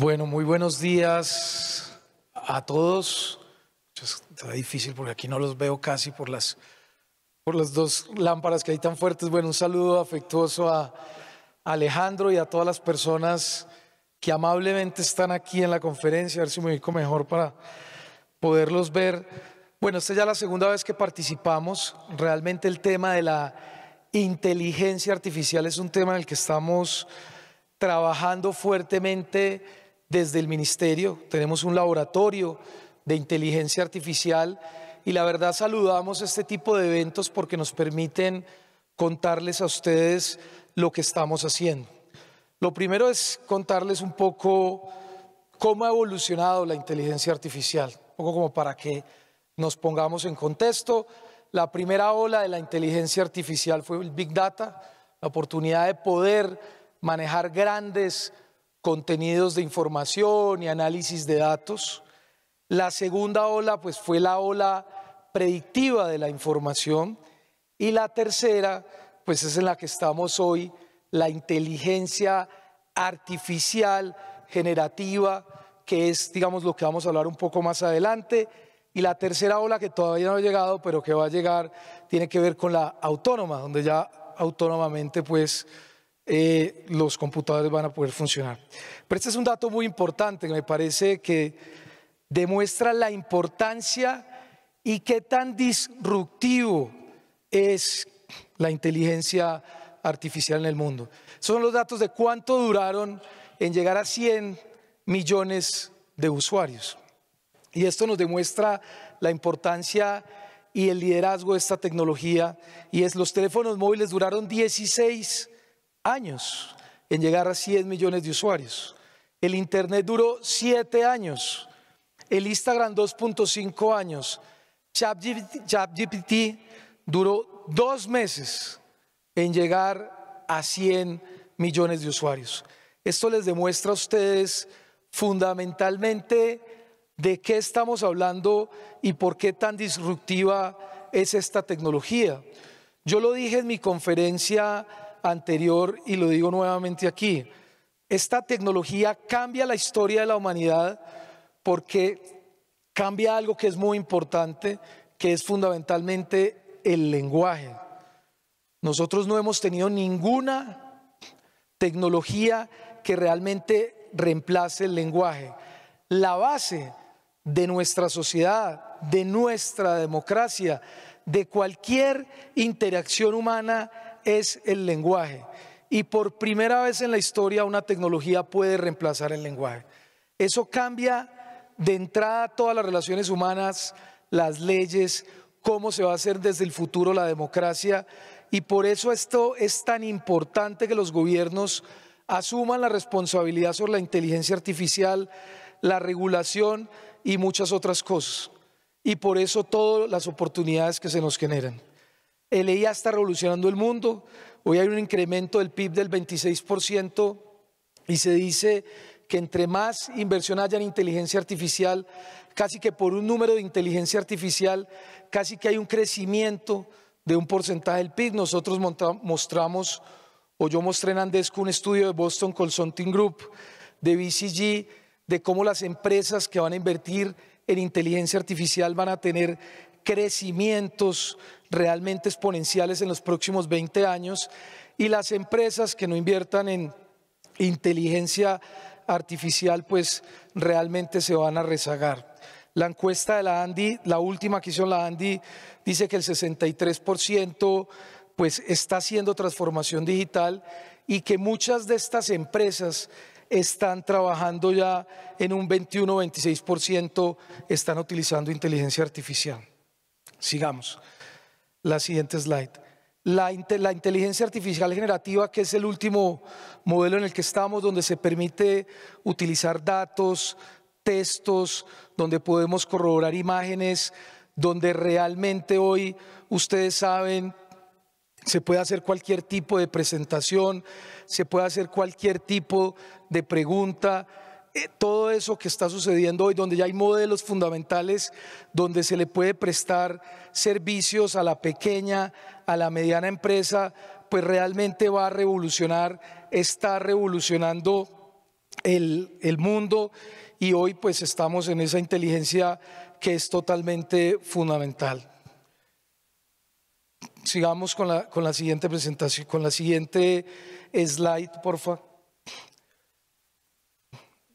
Bueno, muy buenos días a todos. Pues, está difícil porque aquí no los veo casi por las, por las dos lámparas que hay tan fuertes. Bueno, un saludo afectuoso a Alejandro y a todas las personas que amablemente están aquí en la conferencia. A ver si me ubico mejor para poderlos ver. Bueno, esta es ya la segunda vez que participamos. Realmente el tema de la inteligencia artificial es un tema en el que estamos trabajando fuertemente desde el ministerio, tenemos un laboratorio de inteligencia artificial y la verdad saludamos este tipo de eventos porque nos permiten contarles a ustedes lo que estamos haciendo. Lo primero es contarles un poco cómo ha evolucionado la inteligencia artificial, un poco como para que nos pongamos en contexto. La primera ola de la inteligencia artificial fue el Big Data, la oportunidad de poder manejar grandes contenidos de información y análisis de datos. La segunda ola pues fue la ola predictiva de la información y la tercera pues es en la que estamos hoy, la inteligencia artificial generativa, que es digamos lo que vamos a hablar un poco más adelante. Y la tercera ola que todavía no ha llegado, pero que va a llegar, tiene que ver con la autónoma, donde ya autónomamente pues eh, los computadores van a poder funcionar. Pero este es un dato muy importante que me parece que demuestra la importancia y qué tan disruptivo es la inteligencia artificial en el mundo. Son los datos de cuánto duraron en llegar a 100 millones de usuarios. Y esto nos demuestra la importancia y el liderazgo de esta tecnología. Y es los teléfonos móviles duraron 16 años en llegar a 100 millones de usuarios. El Internet duró 7 años. El Instagram 2.5 años. ChatGPT duró 2 meses en llegar a 100 millones de usuarios. Esto les demuestra a ustedes fundamentalmente de qué estamos hablando y por qué tan disruptiva es esta tecnología. Yo lo dije en mi conferencia anterior y lo digo nuevamente aquí. Esta tecnología cambia la historia de la humanidad porque cambia algo que es muy importante, que es fundamentalmente el lenguaje. Nosotros no hemos tenido ninguna tecnología que realmente reemplace el lenguaje. La base de nuestra sociedad, de nuestra democracia, de cualquier interacción humana es el lenguaje. Y por primera vez en la historia una tecnología puede reemplazar el lenguaje. Eso cambia de entrada todas las relaciones humanas, las leyes, cómo se va a hacer desde el futuro la democracia. Y por eso esto es tan importante que los gobiernos asuman la responsabilidad sobre la inteligencia artificial, la regulación y muchas otras cosas. Y por eso todas las oportunidades que se nos generan. El EIA está revolucionando el mundo. Hoy hay un incremento del PIB del 26% y se dice que entre más inversión haya en inteligencia artificial, casi que por un número de inteligencia artificial, casi que hay un crecimiento de un porcentaje del PIB. Nosotros mostramos, o yo mostré en Andesco un estudio de Boston Consulting Group, de BCG, de cómo las empresas que van a invertir en inteligencia artificial van a tener crecimientos realmente exponenciales en los próximos 20 años y las empresas que no inviertan en inteligencia artificial pues realmente se van a rezagar. La encuesta de la ANDI, la última que hizo la ANDI, dice que el 63% pues está haciendo transformación digital y que muchas de estas empresas están trabajando ya en un 21-26%, están utilizando inteligencia artificial. Sigamos. La siguiente slide. La, inteligencia artificial generativa, que es el último modelo en el que estamos, donde se permite utilizar datos, textos, donde podemos corroborar imágenes, donde realmente hoy ustedes saben, se puede hacer cualquier tipo de presentación, se puede hacer cualquier tipo de pregunta todo eso que está sucediendo hoy, donde ya hay modelos fundamentales, donde se le puede prestar servicios a la pequeña, a la mediana empresa, pues realmente va a revolucionar, está revolucionando el, mundo y hoy pues estamos en esa inteligencia que es totalmente fundamental. Sigamos con la, con la siguiente presentación, con la siguiente slide, por favor.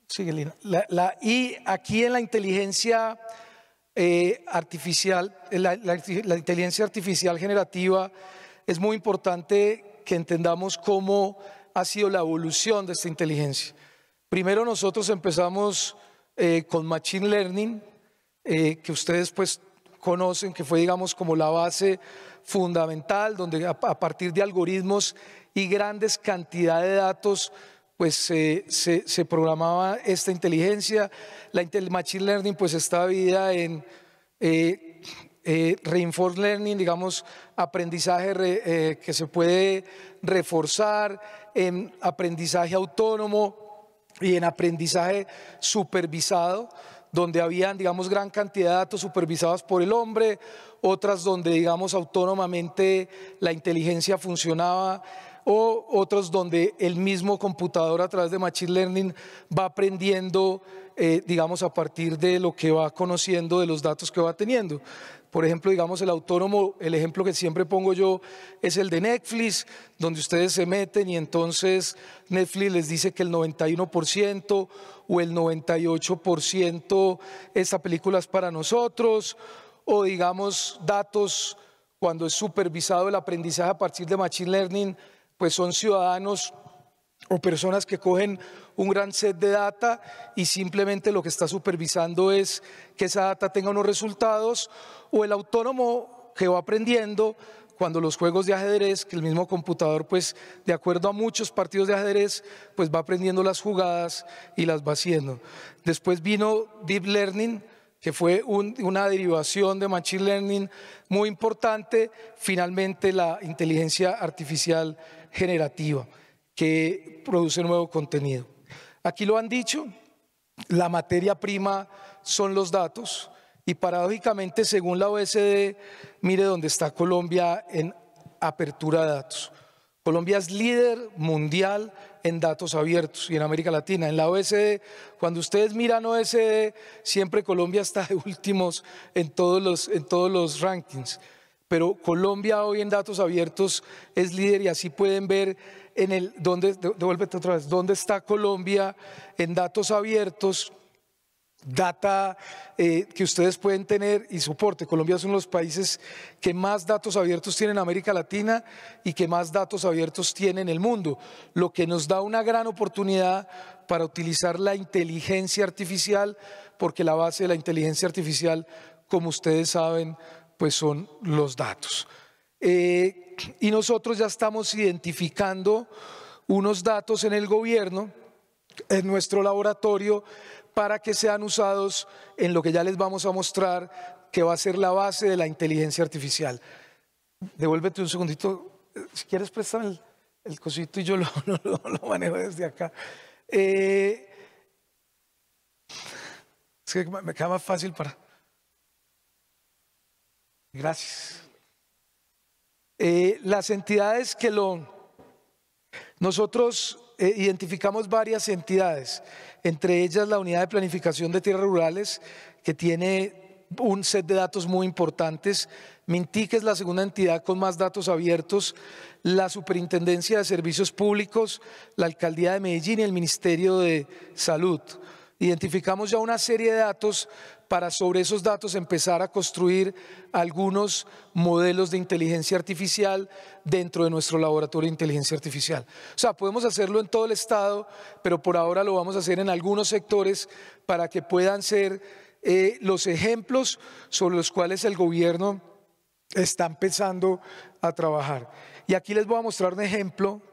Sigue, Lina. y aquí en la inteligencia eh, artificial, eh, la, inteligencia artificial generativa, es muy importante que entendamos cómo ha sido la evolución de esta inteligencia. Primero nosotros empezamos eh, con Machine Learning, que ustedes pues conocen, que fue digamos como la base fundamental, donde a partir de algoritmos y grandes cantidades de datos pues eh, se, programaba esta inteligencia. La Machine Learning pues está dividida en eh, eh, Reinforced Learning, digamos, aprendizaje que se puede reforzar, en aprendizaje autónomo y en aprendizaje supervisado donde había digamos, gran cantidad de datos supervisados por el hombre, otras donde, digamos, autónomamente la inteligencia funcionaba o otros donde el mismo computador a través de Machine Learning va aprendiendo, eh, digamos, a partir de lo que va conociendo, de los datos que va teniendo. Por ejemplo, digamos, el autónomo, el ejemplo que siempre pongo yo es el de Netflix, donde ustedes se meten y entonces Netflix les dice que el 91% o el 98% esta película es para nosotros, o digamos, datos cuando es supervisado el aprendizaje a partir de Machine Learning, pues son ciudadanos o personas que cogen un gran set de data y simplemente lo que está supervisando es que esa data tenga unos resultados o el autónomo que va aprendiendo cuando los juegos de ajedrez, que el mismo computador, pues de acuerdo a muchos partidos de ajedrez, pues va aprendiendo las jugadas y las va haciendo. Después vino Deep Learning, que fue una derivación de Machine Learning muy importante, finalmente la inteligencia artificial generativa que produce nuevo contenido. Aquí lo han dicho, la materia prima son los datos y paradójicamente según la OSD, mire dónde está Colombia en apertura de datos. Colombia es líder mundial en datos abiertos y en América Latina. En la OSD, cuando ustedes miran OSD, siempre Colombia está de últimos en todos los, en todos los rankings pero Colombia hoy en datos abiertos es líder y así pueden ver en el dónde devuélvete otra vez, dónde está Colombia en datos abiertos data eh, que ustedes pueden tener y soporte. Colombia es uno de los países que más datos abiertos tiene en América Latina y que más datos abiertos tiene en el mundo, lo que nos da una gran oportunidad para utilizar la inteligencia artificial, porque la base de la inteligencia artificial, como ustedes saben, pues son los datos. Eh, y nosotros ya estamos identificando unos datos en el gobierno, en nuestro laboratorio, para que sean usados en lo que ya les vamos a mostrar, que va a ser la base de la inteligencia artificial. Devuélvete un segundito, eh, si quieres préstame el, cosito y yo lo, manejo desde acá. Eh, es que me queda más fácil para... Gracias. Eh, las entidades que lo... Nosotros eh, identificamos varias entidades, entre ellas la Unidad de Planificación de Tierras Rurales, que tiene un set de datos muy importantes. Mintic es la segunda entidad con más datos abiertos, la Superintendencia de Servicios Públicos, la Alcaldía de Medellín y el Ministerio de Salud. Identificamos ya una serie de datos para sobre esos datos empezar a construir algunos modelos de inteligencia artificial dentro de nuestro laboratorio de inteligencia artificial. O sea, podemos hacerlo en todo el estado, pero por ahora lo vamos a hacer en algunos sectores para que puedan ser eh, los ejemplos sobre los cuales el gobierno está empezando a trabajar. Y aquí les voy a mostrar un ejemplo.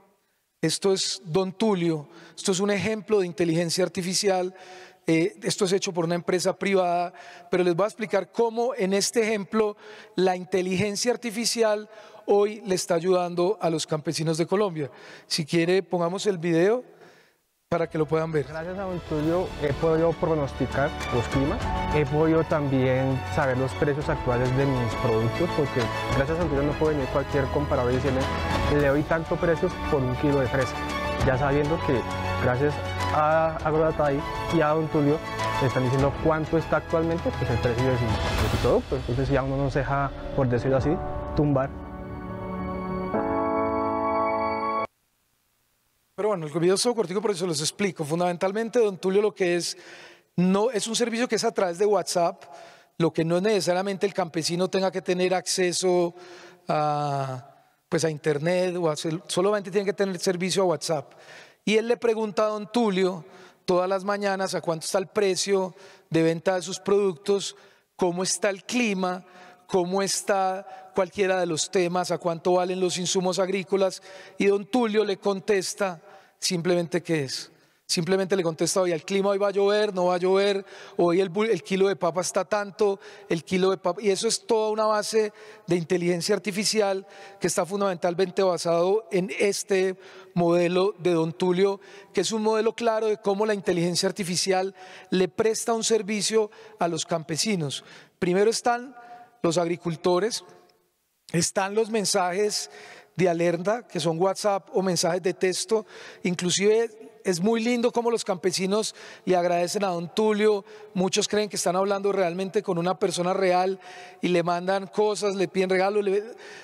Esto es Don Tulio. Esto es un ejemplo de inteligencia artificial eh, esto es hecho por una empresa privada, pero les voy a explicar cómo en este ejemplo la inteligencia artificial hoy le está ayudando a los campesinos de Colombia. Si quiere, pongamos el video para que lo puedan ver. Gracias a un estudio he podido pronosticar los climas, he podido también saber los precios actuales de mis productos, porque gracias a Antonio no puedo venir cualquier comparador y decirme, le doy tanto precio por un kilo de fresa, ya sabiendo que gracias a Agrodatay y a Don Tulio le están diciendo cuánto está actualmente pues el precio de su, pero Entonces ya uno no se deja, por decirlo así, tumbar Pero bueno, el video todo cortico, por eso los explico. Fundamentalmente, don Tulio, lo que es, no, es un servicio que es a través de WhatsApp, lo que no es necesariamente el campesino tenga que tener acceso a, pues a Internet, o solamente tiene que tener el servicio a WhatsApp. Y él le pregunta a don Tulio todas las mañanas a cuánto está el precio de venta de sus productos, cómo está el clima, cómo está cualquiera de los temas, a cuánto valen los insumos agrícolas. Y don Tulio le contesta simplemente que es Simplemente le contesta, hoy el clima hoy va a llover, no va a llover, hoy el, kilo de papa está tanto, el kilo de papa... Y eso es toda una base de inteligencia artificial que está fundamentalmente basado en este modelo de Don Tulio, que es un modelo claro de cómo la inteligencia artificial le presta un servicio a los campesinos. Primero están los agricultores, están los mensajes de alerta, que son WhatsApp o mensajes de texto, inclusive es muy lindo cómo los campesinos le agradecen a don Tulio, muchos creen que están hablando realmente con una persona real y le mandan cosas, le piden regalos, o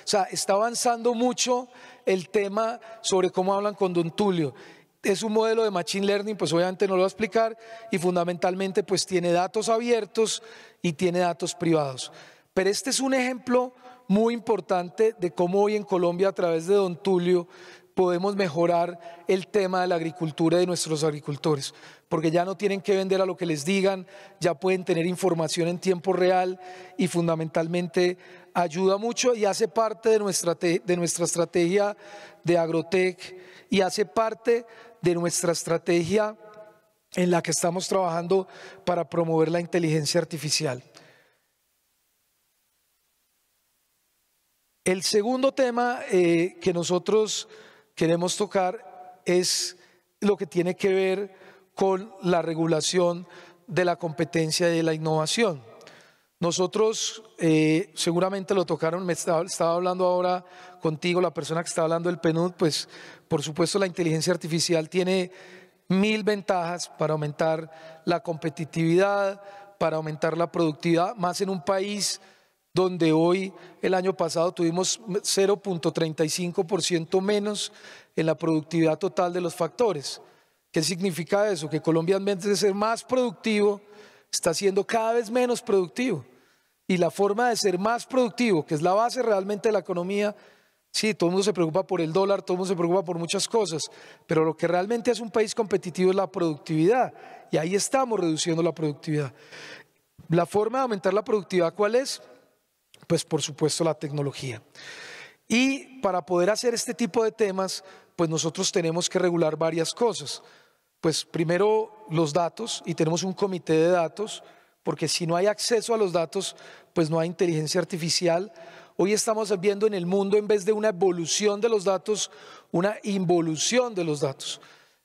sea, está avanzando mucho el tema sobre cómo hablan con don Tulio es un modelo de Machine Learning, pues obviamente no lo va a explicar, y fundamentalmente pues tiene datos abiertos y tiene datos privados. Pero este es un ejemplo muy importante de cómo hoy en Colombia a través de Don Tulio podemos mejorar el tema de la agricultura de nuestros agricultores, porque ya no tienen que vender a lo que les digan, ya pueden tener información en tiempo real y fundamentalmente ayuda mucho y hace parte de nuestra, de nuestra estrategia de Agrotech y hace parte de nuestra estrategia en la que estamos trabajando para promover la inteligencia artificial. El segundo tema eh, que nosotros queremos tocar es lo que tiene que ver con la regulación de la competencia y de la innovación. Nosotros, eh, seguramente lo tocaron, me estaba, hablando ahora contigo, la persona que estaba hablando del PNUD, pues por supuesto la inteligencia artificial tiene mil ventajas para aumentar la competitividad, para aumentar la productividad, más en un país donde hoy el año pasado tuvimos 0.35% menos en la productividad total de los factores. ¿Qué significa eso? Que Colombia en vez de ser más productivo, está siendo cada vez menos productivo. Y la forma de ser más productivo, que es la base realmente de la economía, sí, todo el mundo se preocupa por el dólar, todo el mundo se preocupa por muchas cosas, pero lo que realmente es un país competitivo es la productividad. Y ahí estamos reduciendo la productividad. La forma de aumentar la productividad, ¿cuál es? pues por supuesto la tecnología. Y para poder hacer este tipo de temas, pues nosotros tenemos que regular varias cosas. Pues primero los datos y tenemos un comité de datos, porque si no hay acceso a los datos, pues no hay inteligencia artificial. Hoy estamos viendo en el mundo, en vez de una evolución de los datos, una involución de los datos.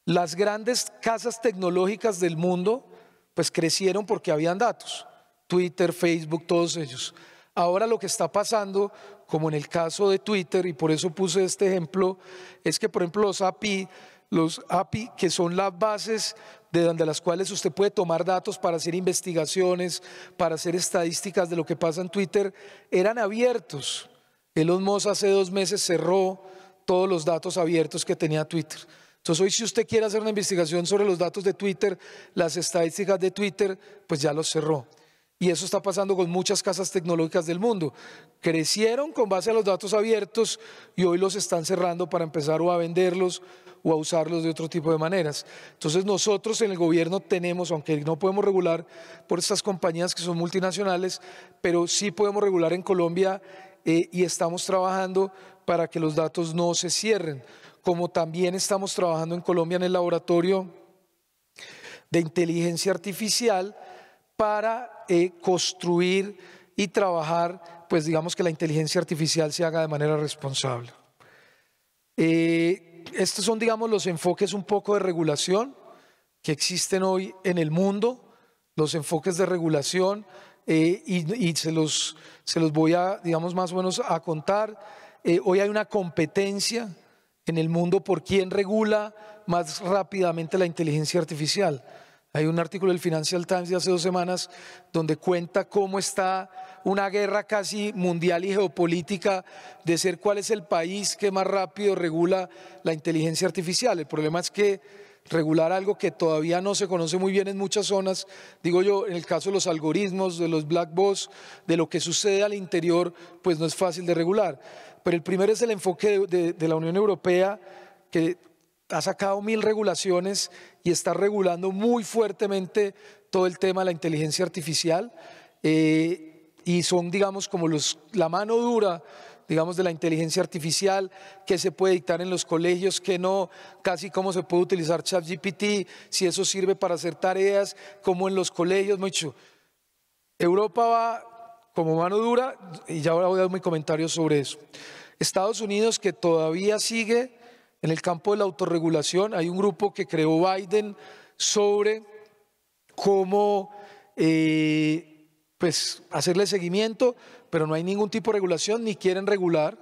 Las grandes casas tecnológicas del mundo, pues crecieron porque habían datos. Twitter, Facebook, todos ellos. Ahora lo que está pasando, como en el caso de Twitter, y por eso puse este ejemplo, es que por ejemplo los API, los API que son las bases de donde las cuales usted puede tomar datos para hacer investigaciones, para hacer estadísticas de lo que pasa en Twitter, eran abiertos. Elon Musk hace dos meses cerró todos los datos abiertos que tenía Twitter. Entonces hoy si usted quiere hacer una investigación sobre los datos de Twitter, las estadísticas de Twitter, pues ya los cerró. Y eso está pasando con muchas casas tecnológicas del mundo. Crecieron con base a los datos abiertos y hoy los están cerrando para empezar o a venderlos o a usarlos de otro tipo de maneras. Entonces nosotros en el gobierno tenemos, aunque no podemos regular por estas compañías que son multinacionales, pero sí podemos regular en Colombia eh, y estamos trabajando para que los datos no se cierren, como también estamos trabajando en Colombia en el laboratorio de inteligencia artificial para eh, construir y trabajar, pues digamos que la inteligencia artificial se haga de manera responsable. Eh, estos son, digamos, los enfoques un poco de regulación que existen hoy en el mundo, los enfoques de regulación, eh, y, se, los, se los voy a, digamos, más o menos a contar. hoy hay una competencia en el mundo por quién regula más rápidamente la inteligencia artificial. Hay un artículo del Financial Times de hace dos semanas donde cuenta cómo está una guerra casi mundial y geopolítica de ser cuál es el país que más rápido regula la inteligencia artificial. El problema es que regular algo que todavía no se conoce muy bien en muchas zonas, digo yo, en el caso de los algoritmos, de los black box, de lo que sucede al interior, pues no es fácil de regular. Pero el primero es el enfoque de, de la Unión Europea que ha sacado mil regulaciones y está regulando muy fuertemente todo el tema de la inteligencia artificial. Eh, y son, digamos, como los, la mano dura digamos, de la inteligencia artificial, que se puede dictar en los colegios, que no, casi cómo se puede utilizar ChatGPT, si eso sirve para hacer tareas, como en los colegios, mucho. Europa va como mano dura, y ya ahora voy a dar mi comentario sobre eso. Estados Unidos, que todavía sigue en el campo de la autorregulación hay un grupo que creó Biden sobre cómo eh, pues, hacerle seguimiento, pero no hay ningún tipo de regulación ni quieren regular.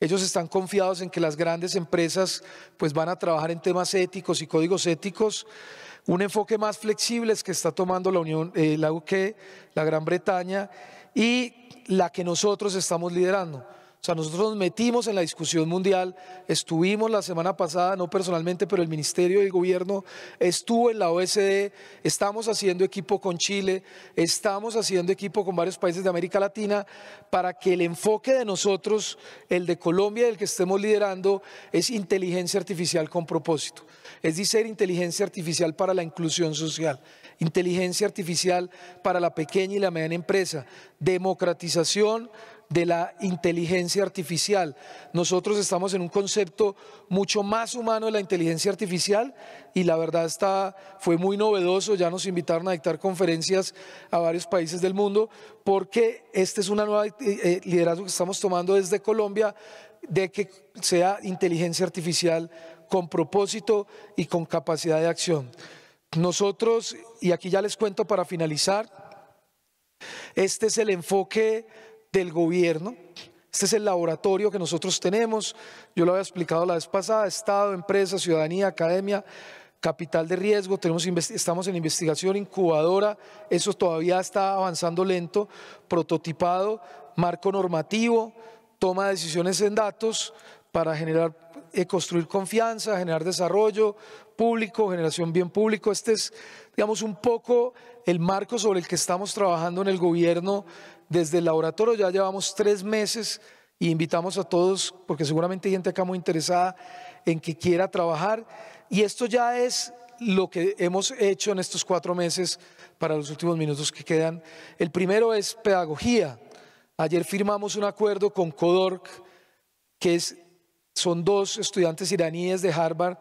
Ellos están confiados en que las grandes empresas pues, van a trabajar en temas éticos y códigos éticos. Un enfoque más flexible es que está tomando la Unión, eh, la UK, la Gran Bretaña y la que nosotros estamos liderando sea, nosotros nos metimos en la discusión mundial, estuvimos la semana pasada, no personalmente, pero el Ministerio el Gobierno estuvo en la OECD, estamos haciendo equipo con Chile, estamos haciendo equipo con varios países de América Latina, para que el enfoque de nosotros, el de Colombia, el que estemos liderando, es inteligencia artificial con propósito. Es decir, inteligencia artificial para la inclusión social, inteligencia artificial para la pequeña y la mediana empresa, democratización de la inteligencia artificial. Nosotros estamos en un concepto mucho más humano de la inteligencia artificial y la verdad está, fue muy novedoso, ya nos invitaron a dictar conferencias a varios países del mundo, porque este es un nuevo eh, eh, liderazgo que estamos tomando desde Colombia de que sea inteligencia artificial con propósito y con capacidad de acción. Nosotros, y aquí ya les cuento para finalizar, este es el enfoque del gobierno. Este es el laboratorio que nosotros tenemos, yo lo había explicado la vez pasada, Estado, empresa, ciudadanía, academia, capital de riesgo, tenemos, estamos en investigación, incubadora, eso todavía está avanzando lento, prototipado, marco normativo, toma de decisiones en datos para generar eh, construir confianza, generar desarrollo público, generación bien público. Este es, digamos, un poco el marco sobre el que estamos trabajando en el gobierno desde el laboratorio. Ya llevamos tres meses y invitamos a todos, porque seguramente hay gente acá muy interesada en que quiera trabajar. Y esto ya es lo que hemos hecho en estos cuatro meses para los últimos minutos que quedan. El primero es pedagogía. Ayer firmamos un acuerdo con CODORC, que es son dos estudiantes iraníes de Harvard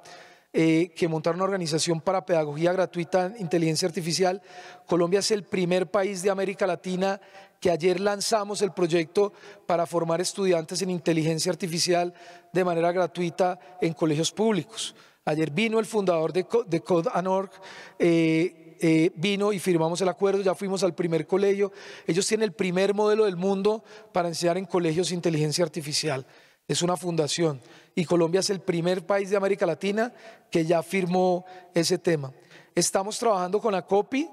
eh, que montaron una organización para pedagogía gratuita en inteligencia artificial. Colombia es el primer país de América Latina que ayer lanzamos el proyecto para formar estudiantes en inteligencia artificial de manera gratuita en colegios públicos. Ayer vino el fundador de, Code Anorg, eh, eh, vino y firmamos el acuerdo, ya fuimos al primer colegio. Ellos tienen el primer modelo del mundo para enseñar en colegios inteligencia artificial es una fundación y Colombia es el primer país de América Latina que ya firmó ese tema. Estamos trabajando con ACOPI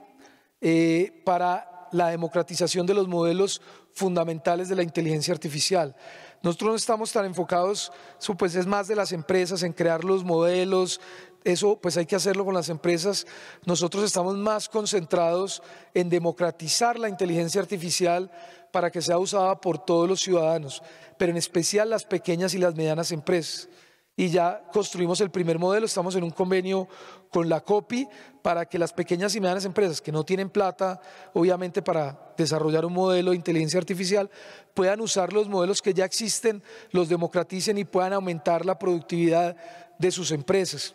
eh, para la democratización de los modelos fundamentales de la inteligencia artificial. Nosotros no estamos tan enfocados, pues es más de las empresas en crear los modelos, eso pues hay que hacerlo con las empresas. Nosotros estamos más concentrados en democratizar la inteligencia artificial para que sea usada por todos los ciudadanos, pero en especial las pequeñas y las medianas empresas. Y ya construimos el primer modelo, estamos en un convenio con la COPI para que las pequeñas y medianas empresas que no tienen plata, obviamente para desarrollar un modelo de inteligencia artificial, puedan usar los modelos que ya existen, los democraticen y puedan aumentar la productividad de sus empresas.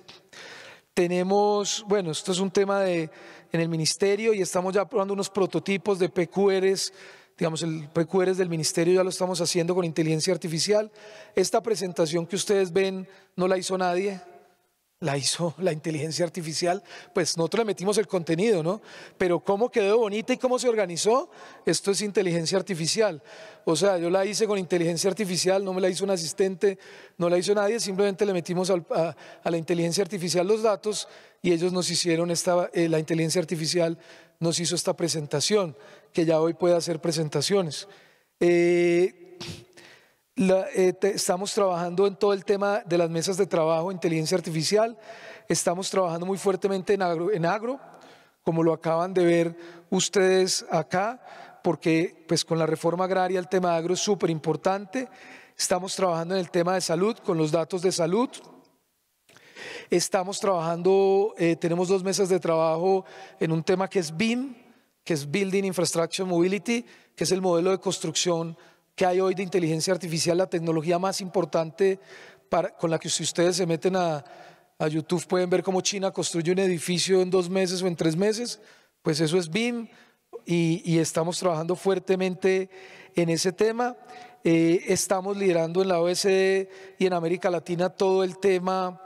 Tenemos, bueno, esto es un tema de, en el ministerio y estamos ya probando unos prototipos de PQRs digamos, el PQRs del ministerio ya lo estamos haciendo con inteligencia artificial. Esta presentación que ustedes ven no la hizo nadie, la hizo la inteligencia artificial, pues nosotros le metimos el contenido, ¿no? Pero cómo quedó bonita y cómo se organizó, esto es inteligencia artificial. O sea, yo la hice con inteligencia artificial, no me la hizo un asistente, no la hizo nadie, simplemente le metimos a, la inteligencia artificial los datos y ellos nos hicieron esta, eh, la inteligencia artificial nos hizo esta presentación, que ya hoy puede hacer presentaciones. Eh, eh, estamos trabajando en todo el tema de las mesas de trabajo, inteligencia artificial, estamos trabajando muy fuertemente en agro, en agro como lo acaban de ver ustedes acá, porque pues con la reforma agraria el tema agro es súper importante. Estamos trabajando en el tema de salud, con los datos de salud. Estamos trabajando, eh, tenemos dos mesas de trabajo en un tema que es BIM, que es Building Infrastructure Mobility, que es el modelo de construcción que hay hoy de inteligencia artificial, la tecnología más importante para, con la que si ustedes se meten a, YouTube pueden ver cómo China construye un edificio en dos meses o en tres meses, pues eso es BIM y, estamos trabajando fuertemente en ese tema. Eh, estamos liderando en la OECD y en América Latina todo el tema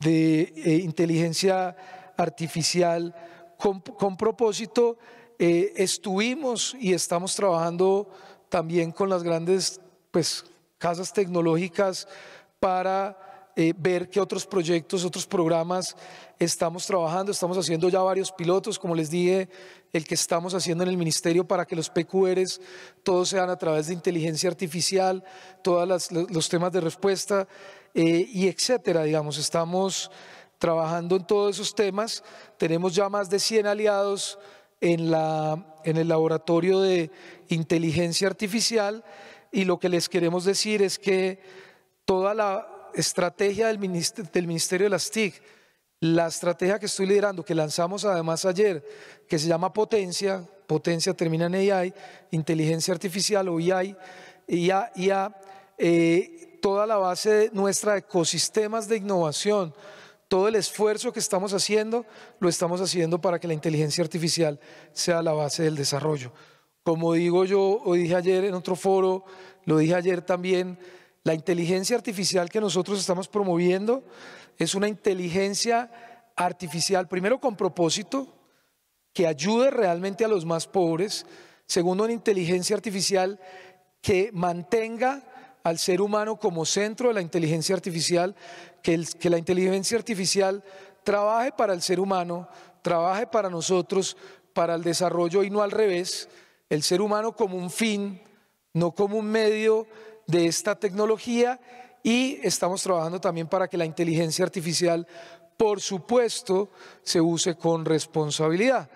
de eh, inteligencia artificial con, propósito. Eh, estuvimos y estamos trabajando también con las grandes pues, casas tecnológicas para eh, ver qué otros proyectos, otros programas estamos trabajando. Estamos haciendo ya varios pilotos, como les dije, el que estamos haciendo en el ministerio para que los PQRs todos sean a través de inteligencia artificial, todos los temas de respuesta eh, y etcétera. Digamos, estamos trabajando en todos esos temas. Tenemos ya más de 100 aliados en, la, en el laboratorio de inteligencia artificial y lo que les queremos decir es que toda la estrategia del Ministerio, del ministerio de las TIC, la estrategia que estoy liderando, que lanzamos además ayer, que se llama Potencia, Potencia termina en AI, Inteligencia Artificial o AI, IA, IA toda la base de nuestra ecosistemas de innovación, todo el esfuerzo que estamos haciendo lo estamos haciendo para que la inteligencia artificial sea la base del desarrollo. Como digo yo, o dije ayer en otro foro, lo dije ayer también, la inteligencia artificial que nosotros estamos promoviendo es una inteligencia artificial, primero con propósito, que ayude realmente a los más pobres, segundo una inteligencia artificial que mantenga al ser humano como centro de la inteligencia artificial, que, la inteligencia artificial trabaje para el ser humano, trabaje para nosotros, para el desarrollo y no al revés, el ser humano como un fin, no como un medio de esta tecnología y estamos trabajando también para que la inteligencia artificial, por supuesto, se use con responsabilidad.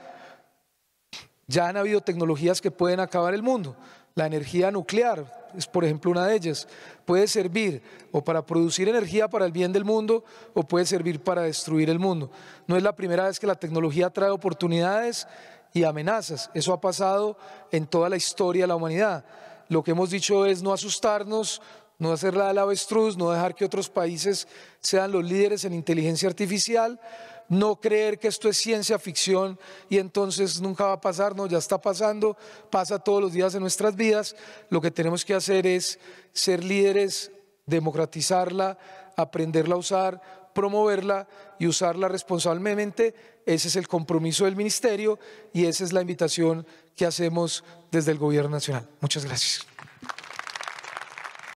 Ya han habido tecnologías que pueden acabar el mundo. La energía nuclear es, por ejemplo, una de ellas. Puede servir o para producir energía para el bien del mundo o puede servir para destruir el mundo. No es la primera vez que la tecnología trae oportunidades y amenazas. Eso ha pasado en toda la historia de la humanidad. Lo que hemos dicho es no asustarnos, no hacer la del avestruz, no dejar que otros países sean los líderes en inteligencia artificial no creer que esto es ciencia ficción y entonces nunca va a pasar, no, ya está pasando, pasa todos los días de nuestras vidas. Lo que tenemos que hacer es ser líderes, democratizarla, aprenderla a usar, promoverla y usarla responsablemente. Ese es el compromiso del ministerio y esa es la invitación que hacemos desde el Gobierno Nacional. Muchas gracias.